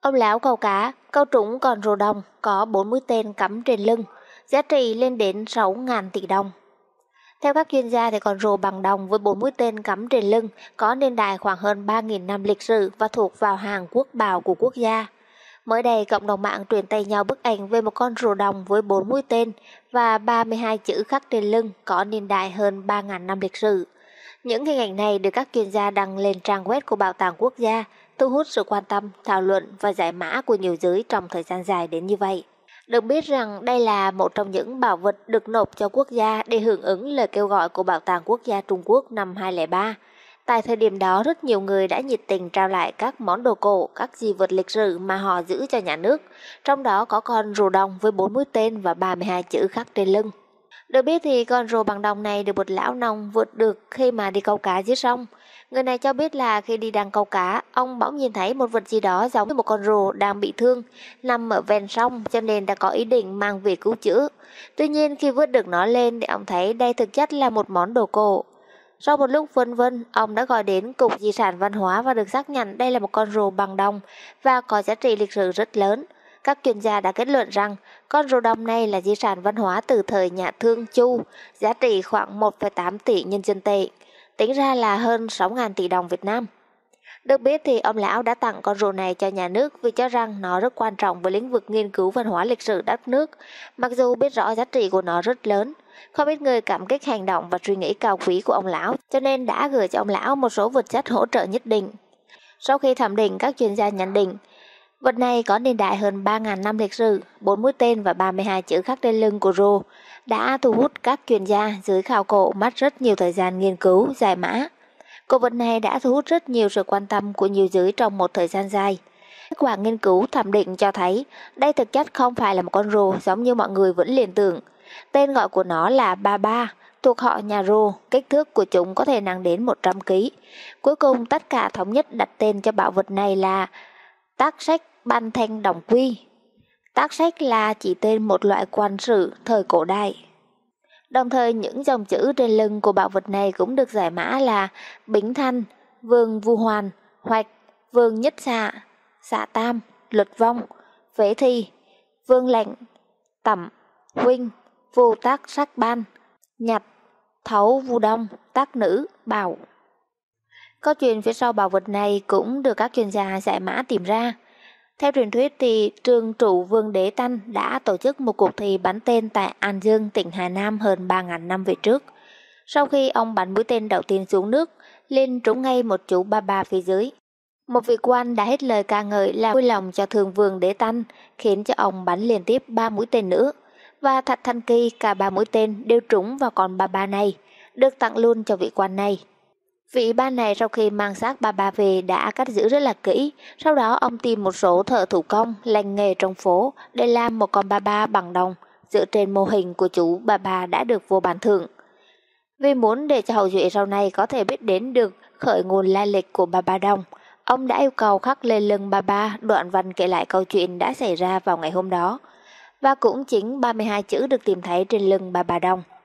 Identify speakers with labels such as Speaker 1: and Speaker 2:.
Speaker 1: Ông lão câu cá, câu trúng còn rồ đồng, có 40 tên cắm trên lưng, giá trị lên đến 6.000 tỷ đồng. Theo các chuyên gia thì con rùa bằng đồng với 4 mũi tên cắm trên lưng, có niên đại khoảng hơn 3.000 năm lịch sử và thuộc vào hàng quốc bảo của quốc gia. Mới đây, cộng đồng mạng truyền tay nhau bức ảnh về một con rùa đồng với 4 mũi tên và 32 chữ khắc trên lưng có niên đại hơn 3.000 năm lịch sử. Những hình ảnh này được các chuyên gia đăng lên trang web của Bảo tàng Quốc gia, thu hút sự quan tâm, thảo luận và giải mã của nhiều giới trong thời gian dài đến như vậy. Được biết rằng đây là một trong những bảo vật được nộp cho quốc gia để hưởng ứng lời kêu gọi của Bảo tàng Quốc gia Trung Quốc năm 2003. Tại thời điểm đó, rất nhiều người đã nhiệt tình trao lại các món đồ cổ, các di vật lịch sử mà họ giữ cho nhà nước. Trong đó có con rùa đồng với 40 tên và 32 chữ khắc trên lưng. Được biết thì con rùa bằng đồng này được một lão nông vượt được khi mà đi câu cá dưới sông. Người này cho biết là khi đi đang câu cá, ông bỗng nhìn thấy một vật gì đó giống như một con rùa đang bị thương, nằm ở ven sông cho nên đã có ý định mang về cứu chữa. Tuy nhiên khi vớt được nó lên thì ông thấy đây thực chất là một món đồ cổ. Sau một lúc vân vân, ông đã gọi đến Cục Di sản Văn hóa và được xác nhận đây là một con rùa bằng đồng và có giá trị lịch sử rất lớn các chuyên gia đã kết luận rằng con rùa đồng này là di sản văn hóa từ thời nhà Thương Chu, giá trị khoảng 1,8 tỷ nhân dân tệ, tính ra là hơn 6.000 tỷ đồng Việt Nam. Được biết thì ông lão đã tặng con rùa này cho nhà nước vì cho rằng nó rất quan trọng với lĩnh vực nghiên cứu văn hóa lịch sử đất nước, mặc dù biết rõ giá trị của nó rất lớn. Không ít người cảm kích hành động và suy nghĩ cao quý của ông lão, cho nên đã gửi cho ông lão một số vật chất hỗ trợ nhất định. Sau khi thẩm định, các chuyên gia nhận định Vật này có niên đại hơn 3.000 năm lịch sử, 4 mũi tên và 32 chữ khắc trên lưng của Rô đã thu hút các chuyên gia dưới khảo cổ mất rất nhiều thời gian nghiên cứu, giải mã. Cổ vật này đã thu hút rất nhiều sự quan tâm của nhiều giới trong một thời gian dài. Kết quả nghiên cứu thẩm định cho thấy đây thực chất không phải là một con rô giống như mọi người vẫn liền tưởng. Tên gọi của nó là Ba Ba, thuộc họ nhà rô, kích thước của chúng có thể nặng đến 100 kg. Cuối cùng tất cả thống nhất đặt tên cho bảo vật này là tác sách Ban Thanh Đồng Quy. Tác sách là chỉ tên một loại quan sử thời cổ đại. Đồng thời những dòng chữ trên lưng của bảo vật này cũng được giải mã là Bính Thanh, Vương Vu Hoàn, Hoạch, Vương Nhất Xạ, Xạ Tam, Luật Vong, Phế Thi, Vương Lệnh, Tẩm, Huynh, vu Tác Sắc Ban, Nhặt, Thấu Vu Đông, Tác Nữ, Bảo. Câu chuyện phía sau bảo vật này cũng được các chuyên gia giải mã tìm ra. Theo truyền thuyết thì trường trụ Vương Đế Tanh đã tổ chức một cuộc thi bắn tên tại An Dương, tỉnh Hà Nam hơn 3.000 năm về trước. Sau khi ông bắn mũi tên đầu tiên xuống nước, lên trúng ngay một chú ba ba phía dưới. Một vị quan đã hết lời ca ngợi là vui lòng cho thường vương đế tanh, khiến cho ông bắn liên tiếp ba mũi tên nữa. Và thật thần kỳ cả ba mũi tên đều trúng vào con ba ba này, được tặng luôn cho vị quan này. Vị ba này sau khi mang xác bà bà về đã cắt giữ rất là kỹ, sau đó ông tìm một số thợ thủ công lành nghề trong phố để làm một con bà bà bằng đồng, dựa trên mô hình của chú bà bà đã được vua bản thưởng. Vì muốn để cho hậu duệ sau này có thể biết đến được khởi nguồn lai lịch của bà bà đồng, ông đã yêu cầu khắc lên lưng bà bà đoạn văn kể lại câu chuyện đã xảy ra vào ngày hôm đó. Và cũng chính 32 chữ được tìm thấy trên lưng bà bà đồng.